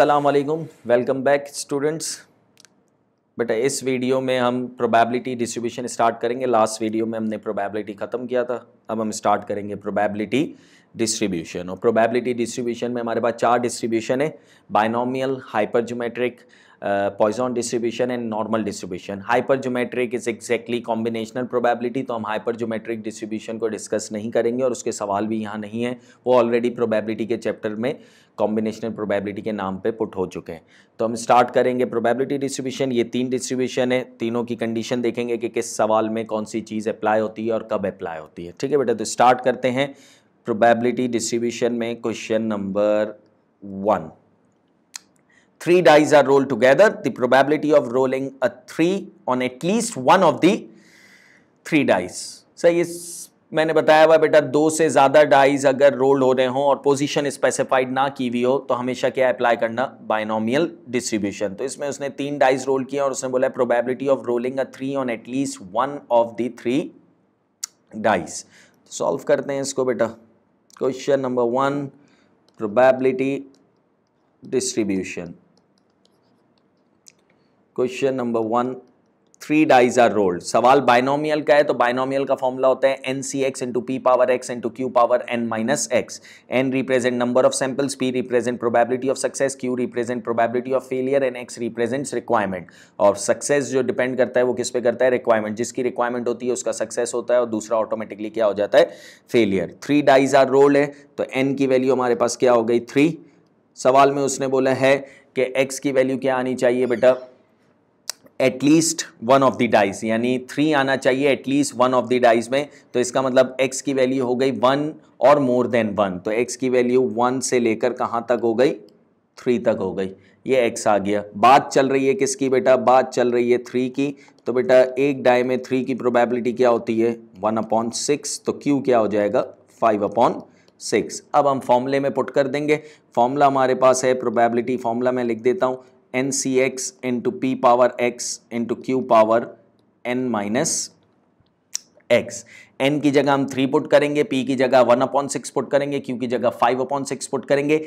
असलकम welcome back students बेटा इस वीडियो में हम प्रोबेबिलिटी डिस्ट्रीब्यूशन स्टार्ट करेंगे लास्ट वीडियो में हमने प्रोबेबिलिटी ख़त्म किया था अब हम स्टार्ट करेंगे प्रोबेबिलिटी डिस्ट्रीब्यूशन और प्रोबेबिलिटी डिस्ट्रीब्यूशन में हमारे पास चार डिस्ट्रीब्यूशन है binomial hypergeometric Poisson distribution and normal distribution hypergeometric is exactly combinational probability तो हम हाइपर जोमेट्रिक डिस्ट्रीब्यूशन को डिस्कस नहीं करेंगे और उसके सवाल भी यहाँ नहीं है वो ऑलरेडी प्रोबेबिलिटी के चैप्टर में कॉम्बिनेशनल प्रोबेबिलिटी के नाम पे पुट हो चुके हैं तो हम स्टार्ट करेंगे प्रोबेबिलिटी डिस्ट्रीब्यूशन ये तीन डिस्ट्रीब्यूशन है तीनों की कंडीशन देखेंगे कि किस सवाल में कौन सी चीज़ अप्लाई होती है और कब अप्लाई होती है ठीक है बेटा तो स्टार्ट करते हैं प्रोबेबिलिटी डिस्ट्रीब्यूशन में question number one three dice are rolled together, the probability of rolling a 3 on at least one of the three dice. सही is मैंने बताया हुआ बेटा दो से ज़्यादा डाइज अगर रोल्ड हो रहे हों और पोजीशन स्पेसिफाइड ना की हुई हो तो हमेशा क्या अप्लाई करना बायनोमियल डिस्ट्रीब्यूशन तो इसमें उसने तीन डाइज रोल किए और उसने बोला probability of rolling a three on at least one of the three dice solve करते हैं इसको बेटा question number one probability distribution question number one three dice are rolled सवाल बाइनोमियल का है तो बाइनोमियल का फॉर्मूला होता है N C x into P power x into Q power N minus X N represent number of samples P represent probability of success Q represent probability of failure and X represents requirement और success जो depend करता है वो किस पे करता है requirement जिसकी रिक्वायरमेंट होती है उसका सक्सेस होता है और दूसरा ऑटोमेटिकली क्या हो जाता है failure three dice are rolled है तो एन की वैल्यू हमारे पास क्या हो गई थ्री सवाल में उसने बोला है कि एक्स की वैल्यू क्या आनी चाहिए बेटा at least one of the dice यानी थ्री आना चाहिए at least one of the dice में तो इसका मतलब एक्स की वैल्यू हो गई वन और मोर देन वन तो एक्स की वैल्यू वन से लेकर कहाँ तक हो गई थ्री तक हो गई ये एक्स आ गया बात चल रही है किसकी बेटा बात चल रही है थ्री की तो बेटा एक डाई में थ्री की प्रोबेबिलिटी क्या होती है वन अपॉन सिक्स तो क्यू क्या हो जाएगा फाइव अपॉन सिक्स अब हम फॉर्मूले में पुट कर देंगे फॉर्मूला हमारे पास है प्रोबेबिलिटी फॉर्मूला मैं लिख देता हूँ एन सी x into P power x into Q power N minus X N की जगह हम थ्री पुट करेंगे पी की जगह वन अपॉन सिक्स पुट करेंगे क्यू की जगह फाइव अपॉन सिक्स पुट करेंगे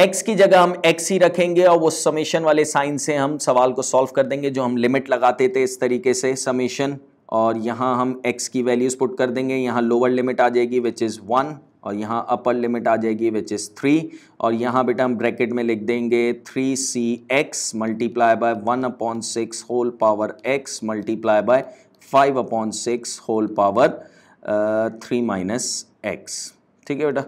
एक्स की जगह हम एक्स ही रखेंगे और वो समेशन वाले साइन से हम सवाल को सॉल्व कर देंगे जो हम लिमिट लगाते थे इस तरीके से समेशन और यहाँ हम एक्स की वैल्यूज़ पुट कर देंगे यहाँ लोअर लिमिट आ जाएगी विच इज़ वन और यहाँ अपर लिमिट आ जाएगी विच इज़ थ्री और यहाँ बेटा हम ब्रैकेट में लिख देंगे three C X multiply by one upon six whole power X multiply by five upon six whole power three minus X ठीक है बेटा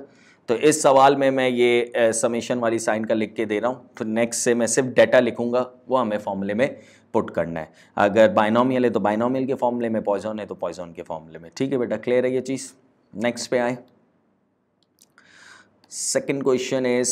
तो इस सवाल में मैं ये समेशन uh, वाली साइन का लिख के दे रहा हूँ तो नेक्स्ट से मैं सिर्फ डेटा लिखूंगा वो हमें फॉर्मूले में पुट करना है अगर बाइनॉमियल है तो बाइनोमियल के फॉर्मूले में पॉइजन है तो पॉइजन के फॉर्मूले में ठीक है बेटा क्लियर है ये चीज़ नेक्स्ट पे आए second question is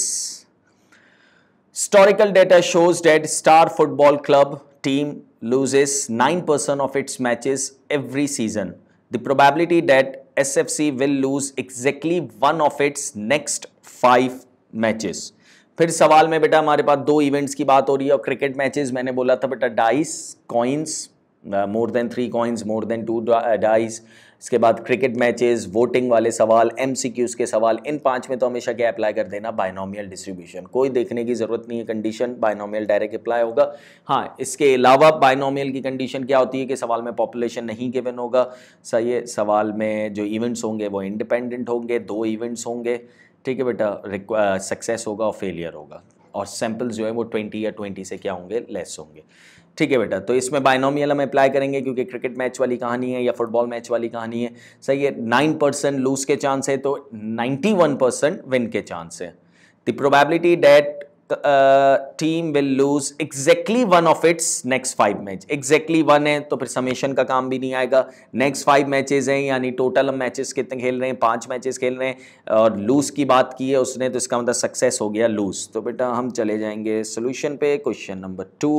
historical data shows that star football club team loses nine percent of its matches every season the probability that S F C will lose exactly one of its next five matches फिर सवाल में बेटा हमारे पास दो events की बात हो रही है और क्रिकेट मैचेस मैंने बोला था बेटा dice coins more than three coins more than two dice इसके बाद क्रिकेट मैचेस वोटिंग वाले सवाल एम के सवाल इन पाँच में तो हमेशा क्या अप्लाई कर देना बायनोमियल डिस्ट्रीब्यूशन कोई देखने की ज़रूरत नहीं है कंडीशन बायनोमियल डायरेक्ट अप्लाई होगा हाँ इसके अलावा बायनोमियल की कंडीशन क्या होती है कि सवाल में पॉपुलेशन नहीं गिवन होगा सही है सवाल में जो इवेंट्स होंगे वो इंडिपेंडेंट होंगे दो इवेंट्स होंगे ठीक है बेटा सक्सेस uh, होगा और फेलियर होगा और सैम्पल्स जो है वो ट्वेंटी या ट्वेंटी से क्या होंगे लेस होंगे ठीक है बेटा तो इसमें बायनोमियल हम अप्लाई करेंगे क्योंकि क्रिकेट मैच वाली कहानी है या फुटबॉल मैच वाली कहानी है सही है नाइन परसेंट लूज के चांस है तो नाइन्टी वन परसेंट विन के चांस है the probability that team will lose exactly one of its next five match exactly one है तो फिर समेशन का काम भी नहीं आएगा नेक्स्ट फाइव मैचेज हैं यानी टोटल हम मैचेस कितने खेल रहे हैं पांच मैचेस खेल रहे हैं और लूज की बात की है उसने तो इसका मतलब सक्सेस हो गया लूज तो बेटा हम चले जाएंगे सोल्यूशन पे क्वेश्चन नंबर टू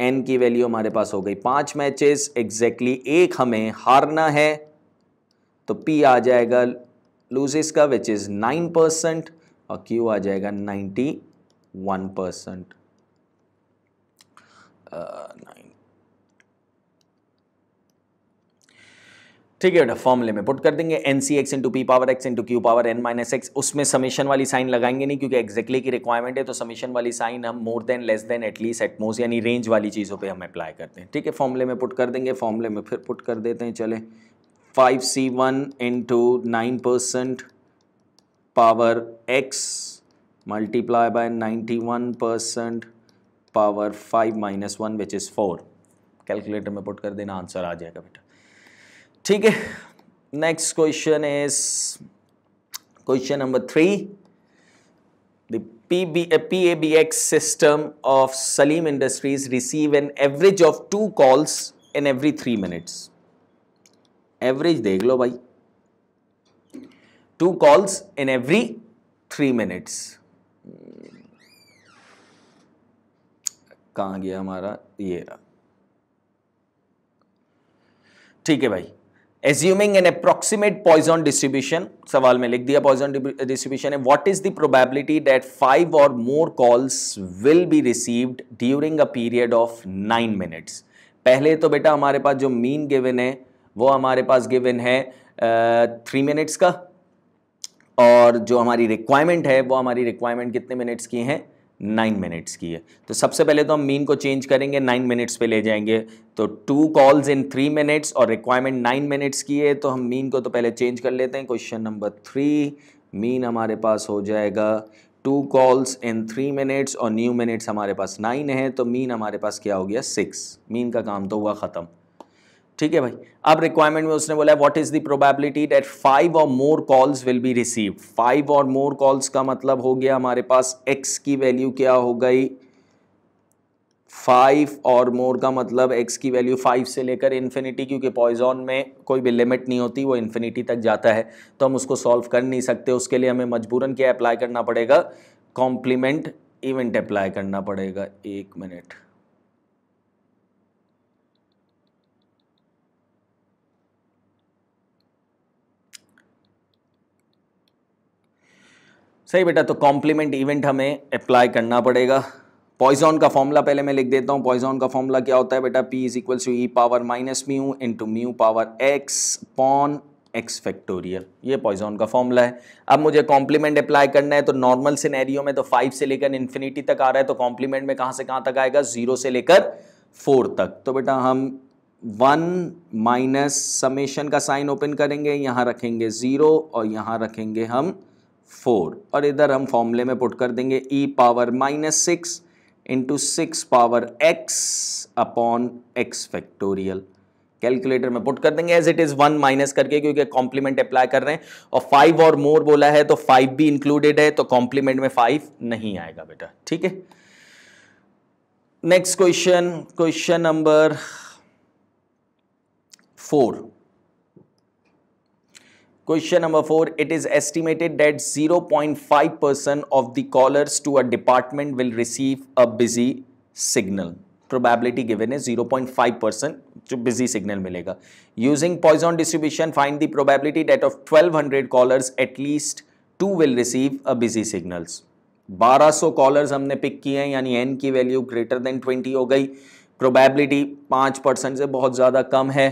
एन की वैल्यू हमारे पास हो गई पांच मैचेस एग्जैक्टली एक हमें हारना है तो पी आ जाएगा लूजेस का विच इज़ नाइन परसेंट और क्यू आ जाएगा नाइन्टी वन परसेंट नाइन ठीक है बेटा फॉर्मूले में पुट कर देंगे एन सी x into P power x into Q power N minus X उसमें समीशन वाली साइन लगाएंगे नहीं क्योंकि एक्जैक्टली की रिक्वायरमेंट है तो समीशन वाली साइन हम more than less than at least at most यानी रेंज वाली चीज़ों पे हम अप्लाई करते हैं ठीक है फॉर्मूले में पुट कर देंगे फॉर्मूले में फिर पुट कर देते हैं चले five C one into nine percent power X multiply by ninety one percent power five minus one which is four calculator में पुट कर देना आंसर आ जाएगा बेटा ठीक है next question is question number three P B P A B X system of Salim industries receive an average of two calls in every three minutes average देख लो भाई two calls in every three minutes कहां गया हमारा ये ठीक है भाई assuming an approximate Poisson distribution सवाल में लिख दिया पॉइजन डिस्ट्रीब्यूशन है what is the probability that five or more calls will be received during a period of nine minutes पहले तो बेटा हमारे पास जो मीन गिवन है वो हमारे पास गिवन है थ्री uh, मिनट्स का और जो हमारी रिक्वायरमेंट है वो हमारी रिक्वायरमेंट कितने मिनट्स की हैं नाइन मिनट्स की है तो सबसे पहले तो हम मीन को चेंज करेंगे नाइन मिनट्स पे ले जाएंगे तो two calls in three minutes और रिक्वायरमेंट नाइन मिनट्स की है तो हम मीन को तो पहले चेंज कर लेते हैं क्वेश्चन नंबर थ्री मीन हमारे पास हो जाएगा two calls in three minutes और न्यू मिनट्स हमारे पास नाइन है तो मीन हमारे पास क्या हो गया सिक्स मीन का काम तो हुआ ख़त्म ठीक है भाई अब रिक्वायरमेंट में उसने बोला what is the probability that five or more calls will be receive five or more calls का मतलब हो गया हमारे पास एक्स की वैल्यू क्या हो गई फाइव और मोर का मतलब एक्स की वैल्यू फाइव से लेकर इन्फिनिटी क्योंकि पॉइजॉन में कोई भी लिमिट नहीं होती वो इन्फिनिटी तक जाता है तो हम उसको सॉल्व कर नहीं सकते उसके लिए हमें मजबूरन क्या अप्लाई करना पड़ेगा कॉम्प्लीमेंट इवेंट अप्लाई करना पड़ेगा एक मिनट सही बेटा तो कॉम्प्लीमेंट इवेंट हमें अप्लाई करना पड़ेगा पॉइजॉन का फॉर्मूला पहले मैं लिख देता हूँ पॉइजॉन का फॉर्मूला क्या होता है बेटा P is equal to E power minus mu to mu power X upon X factorial ये पॉइजॉन का फॉर्मूला है अब मुझे कॉम्प्लीमेंट अप्लाई करना है तो नॉर्मल सिनेरियो में तो फाइव से लेकर इन्फिनिटी तक आ रहा है तो कॉम्प्लीमेंट में कहाँ से कहाँ तक आएगा जीरो से लेकर फोर तक तो बेटा हम वन माइनस समेशन का साइन ओपन करेंगे यहाँ रखेंगे ज़ीरो और यहाँ रखेंगे हम फोर और इधर हम फॉर्मूले में पुट कर देंगे E power minus six into six power x upon x factorial calculator में पुट कर देंगे as it is one minus करके क्योंकि कॉम्प्लीमेंट अप्लाई कर रहे हैं और फाइव और मोर बोला है तो फाइव भी इंक्लूडेड है तो कॉम्प्लीमेंट में फाइव नहीं आएगा बेटा ठीक है next question question number four question number four it is estimated that zero point five percent of the callers to a department will receive a busy signal probability given है zero point five percent जो busy signal मिलेगा using Poisson distribution find the probability that of twelve 1200 callers at least two will receive a busy signals बारह सौ callers हमने pick किए हैं यानी N की वैल्यू ग्रेटर देन ट्वेंटी हो गई प्रोबेबिलिटी 5 परसेंट से बहुत ज़्यादा कम है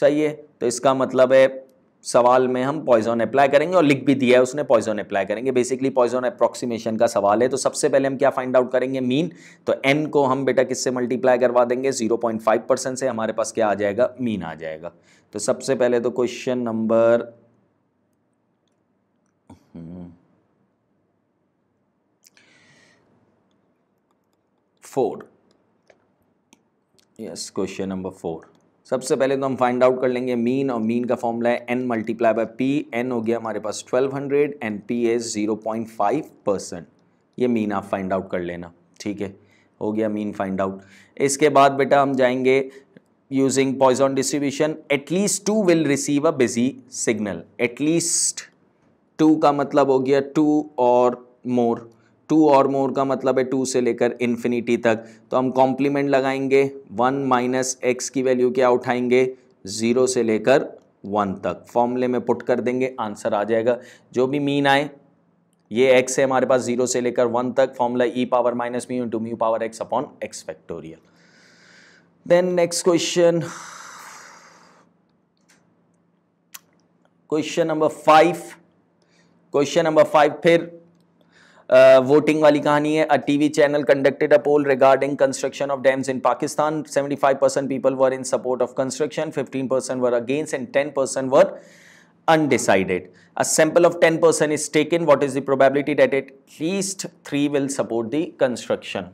सही है तो इसका मतलब है सवाल में हम पॉइजन अप्लाई करेंगे और लिख भी दिया है उसने पॉइजन अप्लाई करेंगे बेसिकली पॉइजन अप्रोक्सीमेशन का सवाल है तो सबसे पहले हम क्या फाइंड आउट करेंगे मीन तो एन को हम बेटा किससे मल्टीप्लाई करवा देंगे 0.5 परसेंट से हमारे पास क्या आ जाएगा मीन आ जाएगा तो सबसे पहले तो question number four yes question number four सबसे पहले तो हम फाइंड आउट कर लेंगे मीन और मीन का फॉर्मूला है N multiply by P N हो गया हमारे पास 1200 एंड पी एस 0.5 परसेंट ये मीन आप फाइंड आउट कर लेना ठीक है हो गया मीन फाइंड आउट इसके बाद बेटा हम जाएंगे using Poisson distribution at least two will receive a busy signal at least two का मतलब हो गया टू और मोर टू और मोर का मतलब है टू से लेकर इन्फिनिटी तक तो हम कॉम्प्लीमेंट लगाएंगे वन माइनस एक्स की वैल्यू क्या उठाएंगे ज़ीरो से लेकर वन तक फॉर्मूले में पुट कर देंगे आंसर आ जाएगा जो भी मीन आए ये एक्स है हमारे पास जीरो से लेकर वन तक formula e power minus mu into mu power x upon x factorial then next question question number five question number five फिर वोटिंग वाली कहानी है a TV channel conducted a poll regarding construction of dams in Pakistan 75 percent people were in support of construction 15 percent were against and 10 percent were undecided a sample of 10% is taken What is the probability that eight least three will support the construction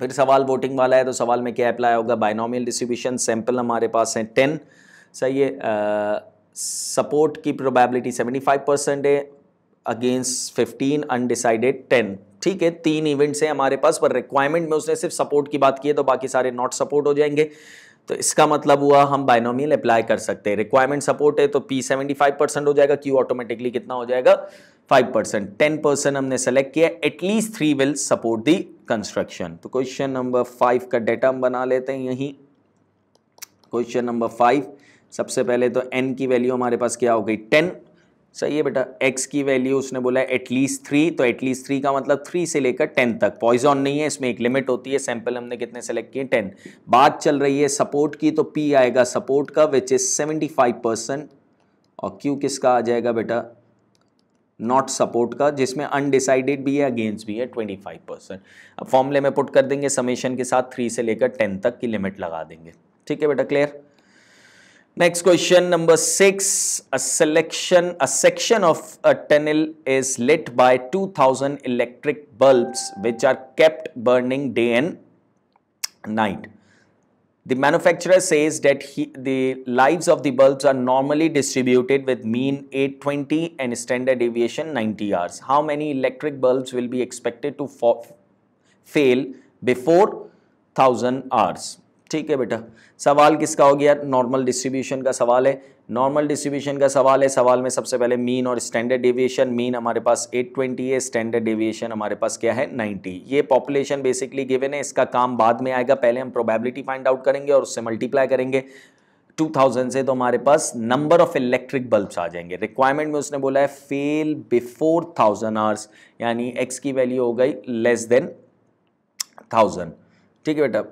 फिर सवाल voting वाला है तो सवाल में क्या apply होगा binomial distribution sample हमारे पास है टेन सही है सपोर्ट की प्रोबेबिलिटी सेवेंटी फाइव परसेंट है अगेंस्ट फिफ्टीन अनडिसाइडेड टेन ठीक है तीन इवेंट्स हैं हमारे पास पर रिक्वायरमेंट में उसने सिर्फ सपोर्ट की बात की है तो बाकी सारे नॉट सपोर्ट हो जाएंगे तो इसका मतलब हुआ हम बाइनोमियल अप्लाई कर सकते हैं रिक्वायरमेंट सपोर्ट है तो पी सेवेंटी फाइव परसेंट हो जाएगा क्यू ऑटोमेटिकली कितना हो जाएगा फाइव परसेंट टेन परसेंट हमने सेलेक्ट किया at least three will support the construction तो क्वेश्चन नंबर फाइव का डेटा हम बना लेते हैं यहीं क्वेश्चन नंबर फाइव सबसे पहले तो एन की वैल्यू हमारे पास क्या हो गई टेन सही है बेटा एक्स की वैल्यू उसने बोला है एटलीस्ट थ्री तो एटलीस्ट थ्री का मतलब थ्री से लेकर टेन तक पॉइजन नहीं है इसमें एक लिमिट होती है सैंपल हमने कितने सेलेक्ट किए टेन बात चल रही है सपोर्ट की तो पी आएगा सपोर्ट का which is seventy five percent और q किसका आ जाएगा बेटा नॉट सपोर्ट का जिसमें अनडिसाइडेड भी है अगेंस्ट भी है ट्वेंटी फाइव परसेंट अब फॉर्मूले में पुट कर देंगे समेशन के साथ थ्री से लेकर टेन तक की लिमिट लगा देंगे ठीक है बेटा clear Next question number 6. A selection, a section of a tunnel is lit by 2000 electric bulbs which are kept burning day and night. The manufacturer says that he, the lives of the bulbs are normally distributed with mean 820 and standard deviation 90 hours. How many electric bulbs will be expected to fail before 1000 hours? ठीक है बेटा सवाल किसका हो गया normal distribution का सवाल है नॉर्मल डिस्ट्रीब्यूशन का सवाल है सवाल में सबसे पहले मीन और स्टैंडर्ड डेविएशन मीन हमारे पास 820 है स्टैंडर्ड डेविएशन हमारे पास क्या है 90 ये पॉपुलेशन बेसिकली गिवन है इसका काम बाद में आएगा पहले हम प्रोबेबिलिटी फाइंड आउट करेंगे और उससे मल्टीप्लाई करेंगे 2000 से तो हमारे पास नंबर ऑफ इलेक्ट्रिक बल्ब्स आ जाएंगे रिक्वायरमेंट में उसने बोला है फेल बिफोर थाउजेंड आवर्स यानी एक्स की वैल्यू हो गई लेस देन थाउजेंड ठीक है बेटा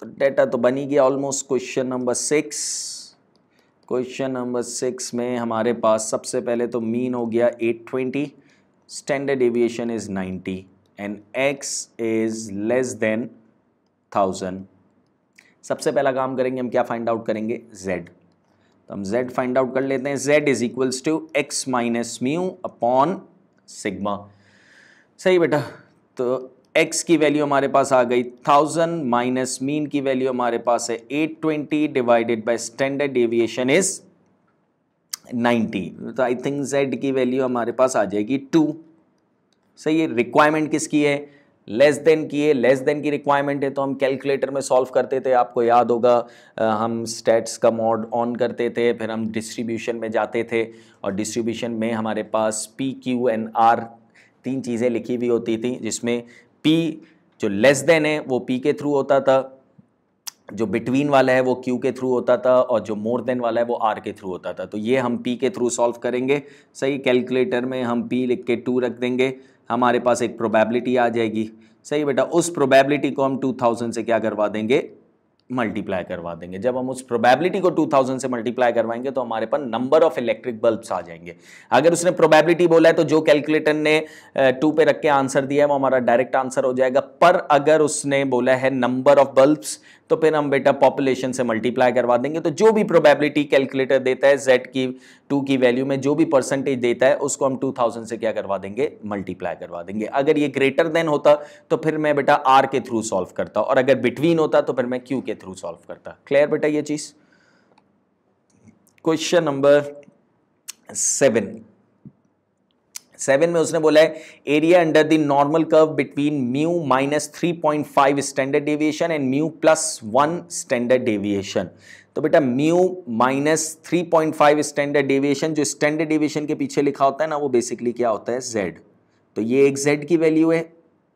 तो डेटा तो बनी गया almost question number six question number six में हमारे पास सबसे पहले तो मीन हो गया eight twenty standard deviation is ninety and x is less than thousand सबसे पहला काम करेंगे हम क्या फाइंड आउट करेंगे जेड तो हम जेड फाइंड आउट कर लेते हैं z is equals to x minus mu upon sigma सही बेटा तो एक्स की वैल्यू हमारे पास आ गई थाउजेंड माइनस मीन की वैल्यू हमारे पास है eight twenty divided by standard deviation is ninety तो आई थिंक जेड की वैल्यू हमारे पास आ जाएगी टू सही है रिक्वायरमेंट किसकी है लेस देन की है लेस देन की रिक्वायरमेंट है तो हम कैलकुलेटर में सॉल्व करते थे आपको याद होगा हम स्टेट्स का मॉड ऑन करते थे फिर हम डिस्ट्रीब्यूशन में जाते थे और डिस्ट्रीब्यूशन में हमारे पास पी क्यू एंड आर तीन चीज़ें लिखी हुई होती थी जिसमें P जो लेस देन है वो P के थ्रू होता था जो बिटवीन वाला है वो Q के थ्रू होता था और जो मोर देन वाला है वो R के थ्रू होता था तो ये हम P के थ्रू सॉल्व करेंगे सही कैलकुलेटर में हम P लिख के टू रख देंगे हमारे पास एक प्रोबेबिलिटी आ जाएगी सही बेटा उस प्रोबेबिलिटी को हम 2000 से क्या करवा देंगे मल्टीप्लाई करवा देंगे जब हम उस प्रोबेबिलिटी को 2000 से मल्टीप्लाई करवाएंगे तो हमारे पास नंबर ऑफ इलेक्ट्रिक बल्ब्स आ जाएंगे अगर उसने प्रोबेबिलिटी बोला है तो जो कैलकुलेटर ने टू पे रख के आंसर दिया है वो हमारा डायरेक्ट आंसर हो जाएगा पर अगर उसने बोला है नंबर ऑफ बल्ब्स तो फिर हम बेटा पॉपुलेशन से मल्टीप्लाई करवा देंगे तो जो भी प्रोबेबिलिटी कैलकुलेटर देता है जेड की टू की वैल्यू में जो भी परसेंटेज देता है उसको हम 2000 से क्या करवा देंगे मल्टीप्लाई करवा देंगे अगर ये ग्रेटर देन होता तो फिर मैं बेटा आर के थ्रू सॉल्व करता और अगर बिटवीन होता तो फिर मैं क्यू के थ्रू सॉल्व करता क्लियर बेटा ये चीज़ क्वेश्चन नंबर सेवन सेवन में उसने बोला है area under the normal curve between mu minus three point five standard deviation and mu plus one standard deviation तो बेटा mu minus three point five standard deviation जो स्टैंडर्ड डेविएशन के पीछे लिखा होता है ना वो बेसिकली क्या होता है जेड तो ये एक जेड की वैल्यू है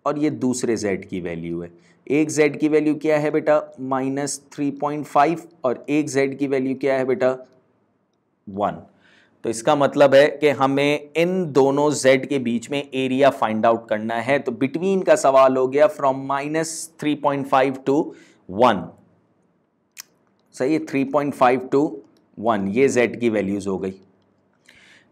और ये दूसरे जेड की वैल्यू है एक z की वैल्यू क्या है बेटा माइनस थ्री पॉइंट फाइव और एक z की वैल्यू क्या है बेटा वन तो इसका मतलब है कि हमें इन दोनों z के बीच में एरिया फाइंड आउट करना है तो बिटवीन का सवाल हो गया from minus three point five to one सही है three point five to one ये z की वैल्यूज़ हो गई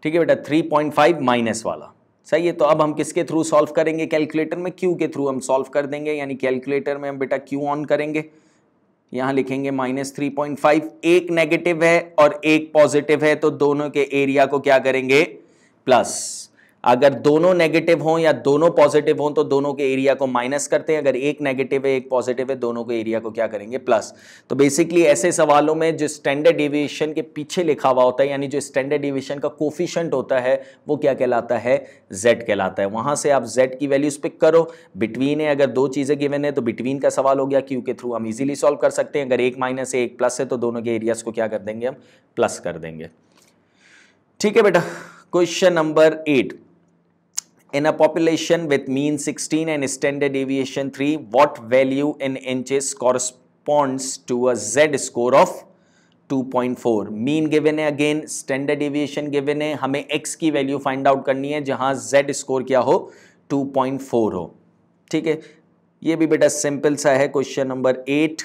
ठीक है बेटा थ्री पॉइंट फाइव माइनस वाला सही है तो अब हम किसके थ्रू सॉल्व करेंगे कैलकुलेटर में क्यू के थ्रू हम सॉल्व कर देंगे यानी कैलकुलेटर में हम बेटा क्यू ऑन करेंगे यहाँ लिखेंगे माइनस थ्री पॉइंट फाइव एक नेगेटिव है और एक पॉजिटिव है तो दोनों के एरिया को क्या करेंगे प्लस अगर दोनों नेगेटिव हों या दोनों पॉजिटिव हों तो दोनों के एरिया को माइनस करते हैं अगर एक नेगेटिव है एक पॉजिटिव है दोनों के एरिया को क्या करेंगे प्लस तो बेसिकली ऐसे सवालों में जो स्टैंडर्ड डिविएशन के पीछे लिखा हुआ होता है यानी जो स्टैंडर्ड डिविएशन का कोफिशेंट होता है वो क्या कहलाता है जेड कहलाता है वहाँ से आप जेड की वैल्यूज पिक करो बिटवीन है अगर दो चीज़ें गिवन है तो बिटवीन का सवाल हो गया क्यू के थ्रू हम ईजिली सॉल्व कर सकते हैं अगर एक माइनस है एक प्लस है तो दोनों के एरियाज को क्या कर देंगे हम प्लस कर देंगे ठीक है बेटा question number eight in a population with mean 16 and standard deviation 3, what value in inches corresponds to a Z score of 2.4 mean given है अगेन स्टैंडर्ड एविएशन गिवन है हमें x की वैल्यू फाइंड आउट करनी है जहां z score क्या हो 2.4 हो ठीक है ये भी बेटा सिंपल सा है क्वेश्चन नंबर एट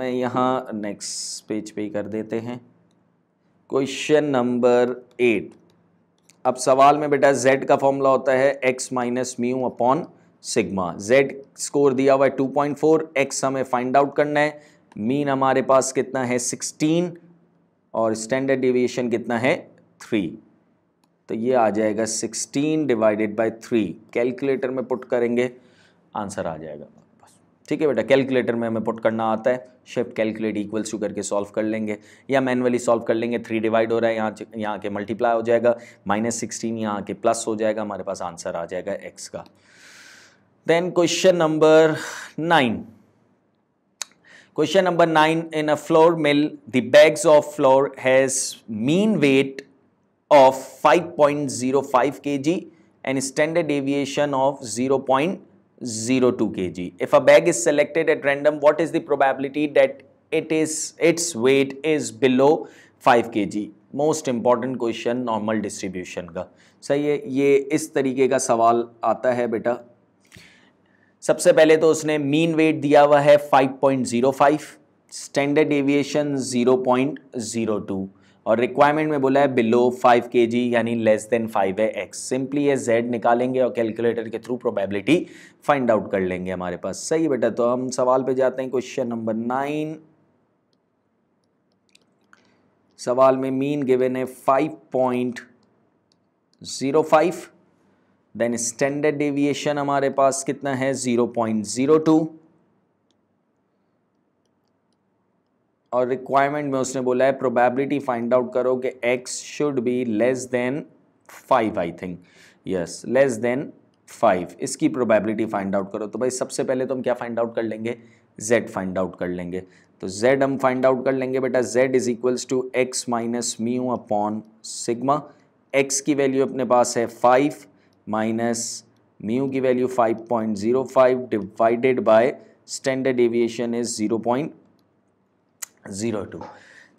मैं यहाँ नेक्स्ट पेज पे ही कर देते हैं क्वेश्चन नंबर एट अब सवाल में बेटा z का फॉर्मूला होता है x minus mu upon sigma z score दिया हुआ है 2.4 x हमें फाइंड आउट करना है मीन हमारे पास कितना है 16 और स्टैंडर्ड डिविएशन कितना है 3 तो ये आ जाएगा 16 डिवाइडेड बाय 3 कैलकुलेटर में पुट करेंगे आंसर आ जाएगा ठीक है बेटा कैलकुलेटर में हमें पुट करना आता है शिफ्ट कैलकुलेट इक्वल्स टू करके सॉल्व कर लेंगे या मैनुअली सॉल्व कर लेंगे थ्री डिवाइड हो रहा है यहाँ यहाँ के मल्टीप्लाई हो जाएगा माइनस सिक्सटीन यहाँ के प्लस हो जाएगा हमारे पास आंसर आ जाएगा एक्स का then question number nine question number nine in a flour mill the bags of flour has mean weight of 5.05 and standard standard of zero point 0.02 kg. If a bag is selected at random, what is the probability that it is its weight is below 5 kg? Most important question normal distribution का सही है ये इस तरीके का सवाल आता है बेटा सबसे पहले तो उसने मीन वेट दिया हुआ है 5.05 स्टैंडर्ड एविएशन 0.02 और रिक्वायरमेंट में बोला है बिलो फाइव के जी यानी लेस देन फाइव है एक्स सिंपली ये जेड निकालेंगे और कैलकुलेटर के थ्रू प्रोबेबिलिटी फाइंड आउट कर लेंगे हमारे पास सही बेटा तो हम सवाल पे जाते हैं क्वेश्चन नंबर नाइन सवाल में मीन गिवेन है five point zero five then standard deviation हमारे पास कितना है ज़ीरो पॉइंट ज़ीरो टू और रिक्वायरमेंट में उसने बोला है प्रोबेबिलिटी फाइंड आउट करो कि x should be less than five I think yes less than five इसकी प्रोबेबिलिटी फाइंड आउट करो तो भाई सबसे पहले तो हम क्या फाइंड आउट कर लेंगे जेड फाइंड आउट कर लेंगे तो जेड हम फाइंड आउट कर लेंगे बेटा z is equals to x minus mu upon sigma x की वैल्यू अपने पास है फाइव माइनस म्यू की value five point zero five divided by standard deviation is zero point zero two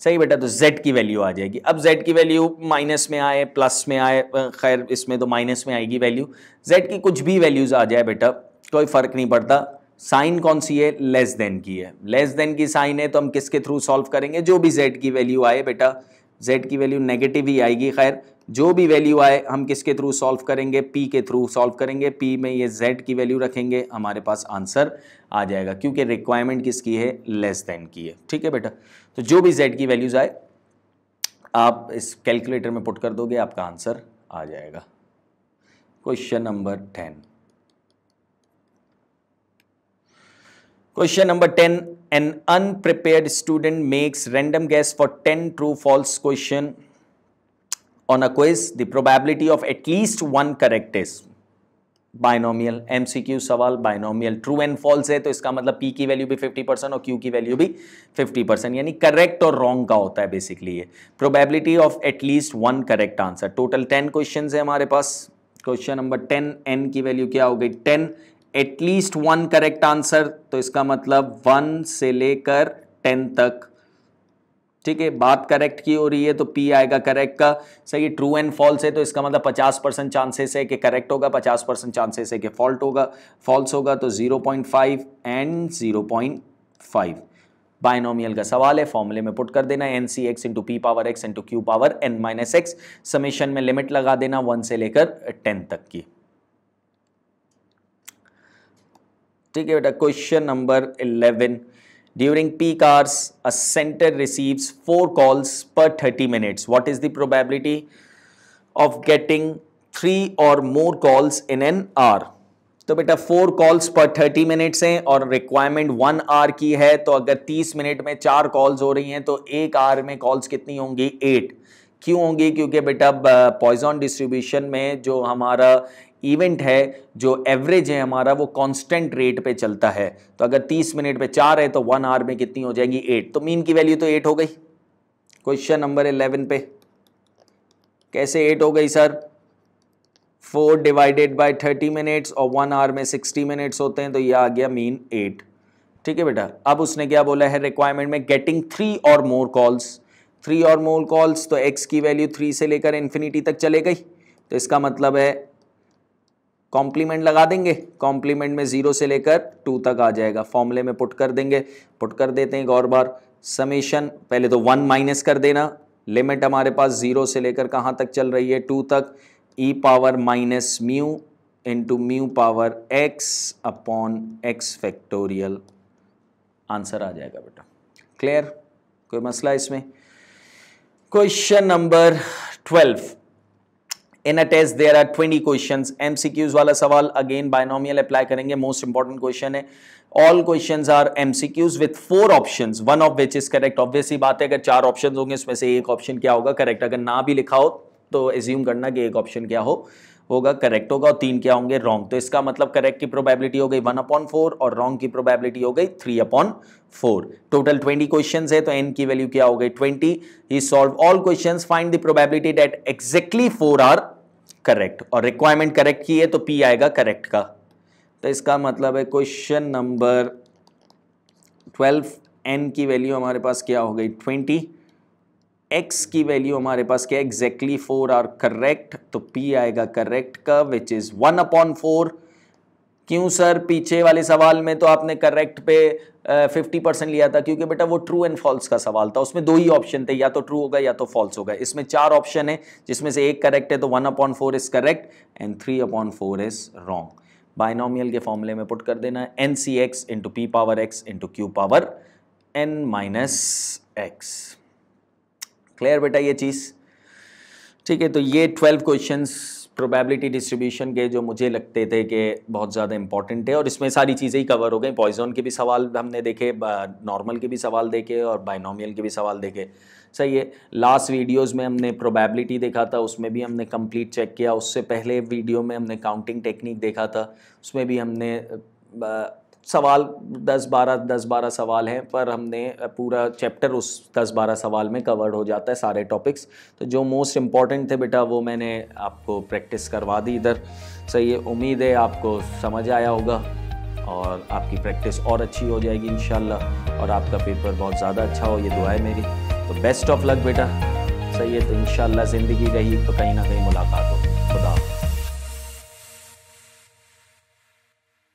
सही बेटा तो z की वैल्यू आ जाएगी अब z की वैल्यू माइनस में आए प्लस में आए खैर इसमें तो माइनस में आएगी वैल्यू z की कुछ भी वैल्यूज़ आ जाए बेटा कोई फ़र्क नहीं पड़ता साइन कौन सी है लेस देन की है लेस देन की साइन है तो हम किसके थ्रू सॉल्व करेंगे जो भी z की वैल्यू आए बेटा z की वैल्यू नेगेटिव ही आएगी खैर जो भी वैल्यू आए हम किसके थ्रू सॉल्व करेंगे p के थ्रू सॉल्व करेंगे p में ये z की वैल्यू रखेंगे हमारे पास आंसर आ जाएगा क्योंकि रिक्वायरमेंट किसकी है लेस देन की है ठीक है बेटा तो जो भी z की वैल्यूज़ आए आप इस कैलकुलेटर में पुट कर दोगे आपका आंसर आ जाएगा question number ten question number ten an unprepared student makes random guess for 10 true false question on a quiz, the probability of at least one correct is binomial MCQ सवाल binomial true and false है तो इसका मतलब P की value भी 50 percent और Q की value भी 50 परसेंट यानी करेक्ट और रॉन्ग का होता है बेसिकली ये probability of at least one correct answer total 10 question है हमारे पास क्वेश्चन नंबर 10 एन की वैल्यू क्या हो गई ten at least one correct answer तो इसका मतलब वन से लेकर टेन तक ठीक है बात करेक्ट की हो रही है तो पी आएगा करेक्ट का सही ट्रू एंड फॉल्स है तो इसका मतलब 50 परसेंट चांसेस है कि करेक्ट होगा 50 परसेंट चांसेस है कि फॉल्ट होगा फॉल्स होगा तो 0.5 एंड 0.5 बाइनोमियल का सवाल है फॉर्मूले में पुट कर देना एन सी x into P power x into Q power N minus x summation में लिमिट लगा देना वन से लेकर टेन तक की ठीक है बेटा question number eleven during peak hours a center receives four calls per thirty minutes what is the probability of getting three or more calls in an hour तो बेटा four calls per thirty minutes हैं और requirement one are की है तो अगर तीस minute में चार कॉल्स हो रही हैं तो एक आर में कॉल्स कितनी होंगी एट क्यों होंगी क्योंकि बेटा पॉइजन डिस्ट्रीब्यूशन में जो हमारा इवेंट है जो एवरेज है हमारा वो कांस्टेंट रेट पे चलता है तो अगर 30 मिनट पे चार है तो वन आवर में कितनी हो जाएगी एट तो मीन की वैल्यू तो एट हो गई क्वेश्चन नंबर इलेवन पे कैसे एट हो गई sir four divided by thirty minutes और वन आवर में सिक्सटी मिनट्स होते हैं तो यह आ गया मीन एट ठीक है बेटा अब उसने क्या बोला है रिक्वायरमेंट में getting three or more calls three or more calls तो एक्स की वैल्यू थ्री से लेकर इन्फिनिटी तक चले गई तो इसका मतलब है कॉम्प्लीमेंट लगा देंगे कॉम्प्लीमेंट में जीरो से लेकर टू तक आ जाएगा फॉर्मूले में पुट कर देंगे पुट कर देते हैं एक और बार समेशन पहले तो वन माइनस कर देना लिमिट हमारे पास जीरो से लेकर कहाँ तक चल रही है टू तक e power minus mu into mu power x upon x factorial answer आ जाएगा बेटा क्लियर कोई मसला इसमें question number twelve in a test there are m c MCQs वाला सवाल अगेन बायनोमियल अप्लाई करेंगे मोस्ट इंपॉर्टेंट क्वेश्चन है all question are MCQs with four option one of which is correct obviously बात है अगर चार ऑप्शन होंगे उसमें से एक ऑप्शन क्या होगा करेक्ट अगर ना भी लिखा हो तो एज्यूम करना कि एक ऑप्शन क्या हो होगा करेक्ट होगा और तीन क्या होंगे रॉन्ग तो इसका मतलब करेक्ट की प्रोबेबिलिटी हो गई वन अपॉन फोर और रॉन्ग की प्रोबेबिलिटी हो गई three upon four total twenty question है तो एन की वैल्यू क्या हो गई ट्वेंटी ही solve all question find the probability that exactly four are correct और रिक्वायरमेंट करेक्ट की है तो पी आएगा करेक्ट का तो इसका मतलब है क्वेश्चन नंबर ट्वेल्व एन की वैल्यू हमारे पास क्या हो गई ट्वेंटी एक्स की वैल्यू हमारे पास क्या एग्जैक्टली फोर आर करेक्ट तो पी आएगा करेक्ट का which is one upon four क्यों सर पीछे वाले सवाल में तो आपने करेक्ट पे फिफ्टी परसेंट लिया था क्योंकि बेटा वो ट्रू एंड फॉल्स का सवाल था उसमें दो ही ऑप्शन थे या तो ट्रू होगा या तो फॉल्स होगा इसमें चार ऑप्शन है जिसमें से एक करेक्ट है तो one upon four is correct and three upon four is wrong binomial के फॉर्मूले में पुट कर देना एन सी x into P power x into Q power N minus x clear बेटा ये चीज़ ठीक है तो ये ट्वेल्व क्वेश्चंस प्रोबेबिलिटी डिस्ट्रीब्यूशन के जो मुझे लगते थे कि बहुत ज़्यादा इंपॉर्टेंट है और इसमें सारी चीज़ें ही कवर हो गई पॉइजन के भी सवाल हमने देखे नॉर्मल के भी सवाल देखे और बाइनोमियल के भी सवाल देखे सही है लास्ट वीडियोस में हमने प्रोबेबिलिटी देखा था उसमें भी हमने कंप्लीट चेक किया उससे पहले वीडियो में हमने काउंटिंग टेक्निक देखा था उसमें भी हमने सवाल दस बारह दस बारह सवाल हैं पर हमने पूरा चैप्टर उस दस बारह सवाल में कवर्ड हो जाता है सारे टॉपिक्स तो जो मोस्ट इम्पॉर्टेंट थे बेटा वो मैंने आपको प्रैक्टिस करवा दी इधर सही है उम्मीद है आपको समझ आया होगा और आपकी प्रैक्टिस और अच्छी हो जाएगी इन और आपका पेपर बहुत ज़्यादा अच्छा हो ये दुआ है मेरी तो बेस्ट ऑफ लक बेटा सही है तो इन ज़िंदगी रही तो कहीं ना कहीं मुलाकात होगी